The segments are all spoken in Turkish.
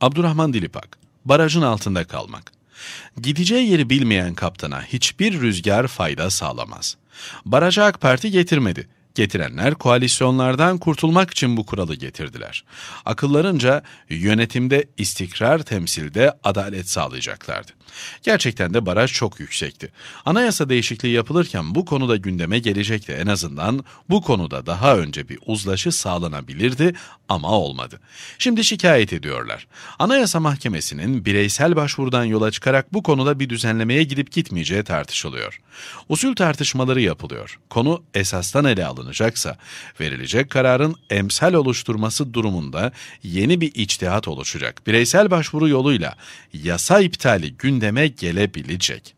Abdurrahman Dilipak, barajın altında kalmak. Gideceği yeri bilmeyen kaptana hiçbir rüzgar fayda sağlamaz. Baraja AK Parti getirmedi. Getirenler koalisyonlardan kurtulmak için bu kuralı getirdiler. Akıllarınca yönetimde istikrar temsilde adalet sağlayacaklardı. Gerçekten de baraj çok yüksekti. Anayasa değişikliği yapılırken bu konuda gündeme gelecekti en azından bu konuda daha önce bir uzlaşı sağlanabilirdi ama olmadı. Şimdi şikayet ediyorlar. Anayasa Mahkemesi'nin bireysel başvurudan yola çıkarak bu konuda bir düzenlemeye gidip gitmeyeceği tartışılıyor. Usul tartışmaları yapılıyor. Konu esastan ele alınıyor uygulanacaksa, verilecek kararın emsal oluşturması durumunda yeni bir içtihat oluşacak. Bireysel başvuru yoluyla yasa iptali gündeme gelebilecek.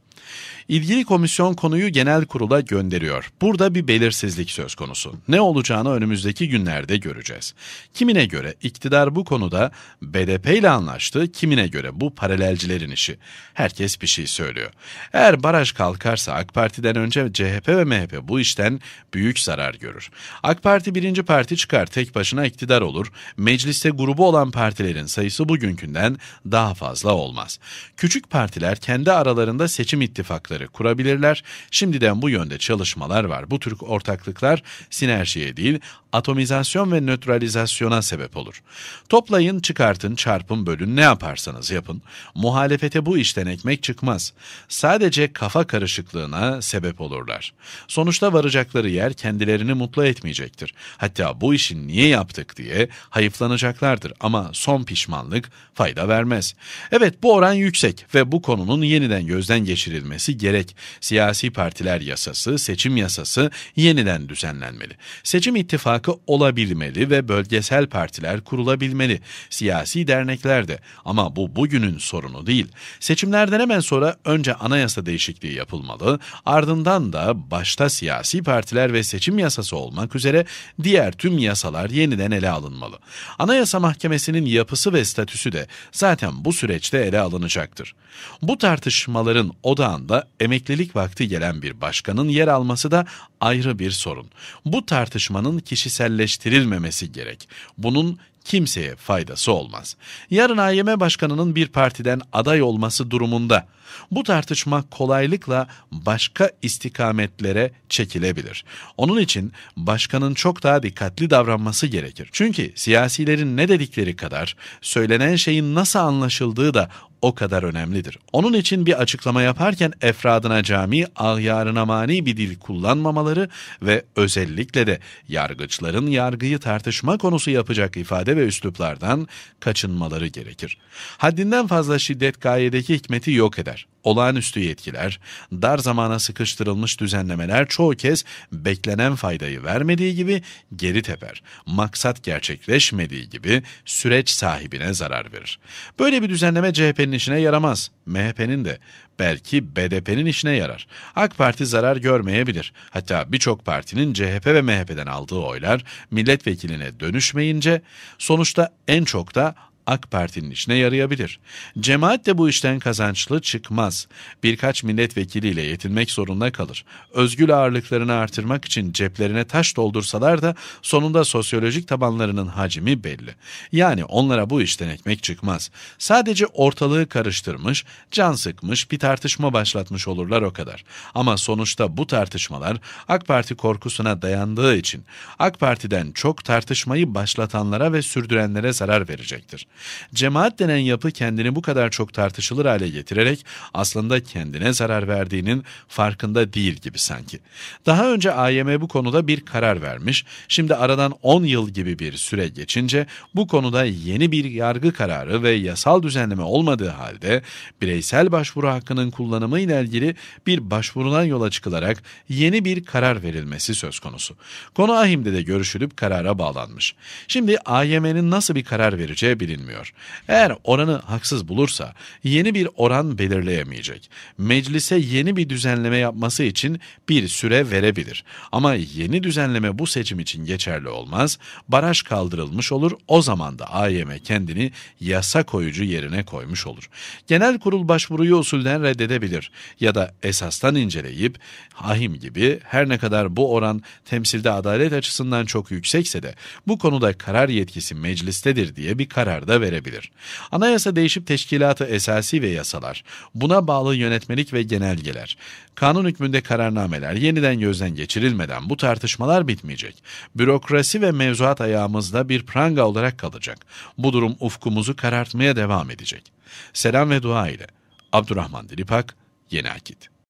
İlgili komisyon konuyu genel kurula gönderiyor. Burada bir belirsizlik söz konusu. Ne olacağını önümüzdeki günlerde göreceğiz. Kimine göre iktidar bu konuda BDP ile anlaştı, kimine göre bu paralelcilerin işi. Herkes bir şey söylüyor. Eğer baraj kalkarsa AK Parti'den önce CHP ve MHP bu işten büyük zarar görür. AK Parti birinci parti çıkar, tek başına iktidar olur. Mecliste grubu olan partilerin sayısı bugünkünden daha fazla olmaz. Küçük partiler kendi aralarında seçim ittifakları örgütleri kurabilirler. Şimdiden bu yönde çalışmalar var. Bu tür ortaklıklar sinerjiye değil, atomizasyon ve nötralizasyona sebep olur. Toplayın, çıkartın, çarpın, bölün ne yaparsanız yapın. Muhalefete bu işten ekmek çıkmaz. Sadece kafa karışıklığına sebep olurlar. Sonuçta varacakları yer kendilerini mutlu etmeyecektir. Hatta bu işi niye yaptık diye hayıflanacaklardır ama son pişmanlık fayda vermez. Evet bu oran yüksek ve bu konunun yeniden gözden geçirilmesi gerek siyasi partiler yasası, seçim yasası yeniden düzenlenmeli. Seçim ittifakı olabilmeli ve bölgesel partiler kurulabilmeli. Siyasi dernekler de ama bu bugünün sorunu değil. Seçimlerden hemen sonra önce anayasa değişikliği yapılmalı, ardından da başta siyasi partiler ve seçim yasası olmak üzere diğer tüm yasalar yeniden ele alınmalı. Anayasa Mahkemesi'nin yapısı ve statüsü de zaten bu süreçte ele alınacaktır. Bu tartışmaların odağında emeklilik vakti gelen bir başkanın yer alması da ayrı bir sorun. Bu tartışmanın kişiselleştirilmemesi gerek. Bunun kimseye faydası olmaz. Yarın AYM başkanının bir partiden aday olması durumunda bu tartışma kolaylıkla başka istikametlere çekilebilir. Onun için başkanın çok daha dikkatli davranması gerekir. Çünkü siyasilerin ne dedikleri kadar söylenen şeyin nasıl anlaşıldığı da o kadar önemlidir. Onun için bir açıklama yaparken efradına cami, ahyarına mani bir dil kullanmamaları ve özellikle de yargıçların yargıyı tartışma konusu yapacak ifade ifadelerde ve üsluplardan kaçınmaları gerekir. Haddinden fazla şiddet gayedeki hikmeti yok eder. Olağanüstü yetkiler, dar zamana sıkıştırılmış düzenlemeler çoğu kez beklenen faydayı vermediği gibi geri teper. Maksat gerçekleşmediği gibi süreç sahibine zarar verir. Böyle bir düzenleme CHP'nin işine yaramaz. MHP'nin de belki BDP'nin işine yarar. AK Parti zarar görmeyebilir. Hatta birçok partinin CHP ve MHP'den aldığı oylar milletvekiline dönüşmeyince Sonuçta en çok da AK Parti'nin işine yarayabilir. Cemaat de bu işten kazançlı çıkmaz. Birkaç milletvekiliyle yetinmek zorunda kalır. Özgül ağırlıklarını artırmak için ceplerine taş doldursalar da sonunda sosyolojik tabanlarının hacmi belli. Yani onlara bu işten ekmek çıkmaz. Sadece ortalığı karıştırmış, can sıkmış bir tartışma başlatmış olurlar o kadar. Ama sonuçta bu tartışmalar AK Parti korkusuna dayandığı için AK Parti'den çok tartışmayı başlatanlara ve sürdürenlere zarar verecektir. Cemaat denen yapı kendini bu kadar çok tartışılır hale getirerek aslında kendine zarar verdiğinin farkında değil gibi sanki. Daha önce AYM bu konuda bir karar vermiş, şimdi aradan 10 yıl gibi bir süre geçince bu konuda yeni bir yargı kararı ve yasal düzenleme olmadığı halde bireysel başvuru hakkının kullanımı ile ilgili bir başvurudan yola çıkılarak yeni bir karar verilmesi söz konusu. Konu ahimde de görüşülüp karara bağlanmış. Şimdi AYM'nin nasıl bir karar vereceği bilinmiyor verilmiyor. Eğer oranı haksız bulursa yeni bir oran belirleyemeyecek. Meclise yeni bir düzenleme yapması için bir süre verebilir. Ama yeni düzenleme bu seçim için geçerli olmaz. Baraj kaldırılmış olur. O zaman da AYM kendini yasa koyucu yerine koymuş olur. Genel kurul başvuruyu usulden reddedebilir ya da esastan inceleyip ahim gibi her ne kadar bu oran temsilde adalet açısından çok yüksekse de bu konuda karar yetkisi meclistedir diye bir kararda da verebilir. Anayasa değişip teşkilatı esasi ve yasalar, buna bağlı yönetmelik ve genelgeler, kanun hükmünde kararnameler yeniden gözden geçirilmeden bu tartışmalar bitmeyecek. Bürokrasi ve mevzuat ayağımızda bir pranga olarak kalacak. Bu durum ufkumuzu karartmaya devam edecek. Selam ve dua ile. Abdurrahman Dilipak, Yeni Akit.